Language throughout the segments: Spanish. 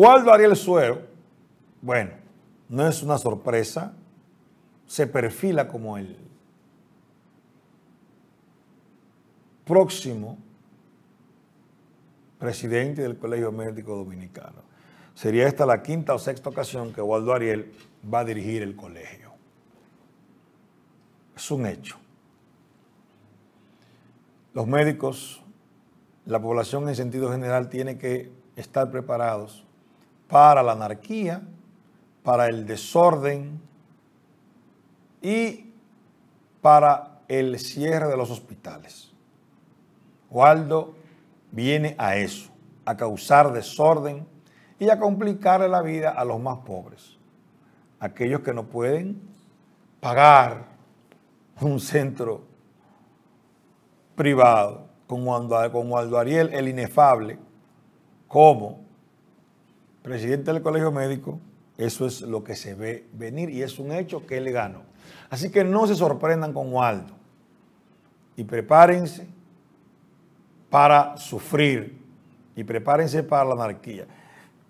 Waldo Ariel Suero, bueno, no es una sorpresa, se perfila como el próximo presidente del Colegio Médico Dominicano. Sería esta la quinta o sexta ocasión que Waldo Ariel va a dirigir el colegio. Es un hecho. Los médicos, la población en sentido general tiene que estar preparados para la anarquía, para el desorden y para el cierre de los hospitales. Waldo viene a eso, a causar desorden y a complicarle la vida a los más pobres, aquellos que no pueden pagar un centro privado, como Waldo, Ariel, el inefable, como presidente del Colegio Médico, eso es lo que se ve venir y es un hecho que él ganó. Así que no se sorprendan con Waldo y prepárense para sufrir y prepárense para la anarquía.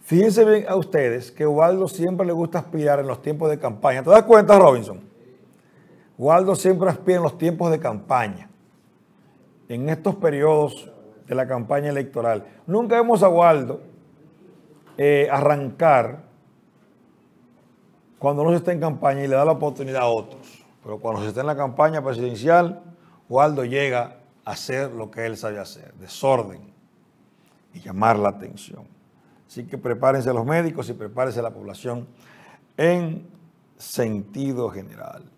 Fíjense bien a ustedes que Waldo siempre le gusta aspirar en los tiempos de campaña. ¿Te das cuenta, Robinson? Waldo siempre aspira en los tiempos de campaña, en estos periodos de la campaña electoral. Nunca vemos a Waldo eh, arrancar cuando no se está en campaña y le da la oportunidad a otros. Pero cuando se está en la campaña presidencial, Waldo llega a hacer lo que él sabe hacer, desorden y llamar la atención. Así que prepárense los médicos y prepárense la población en sentido general.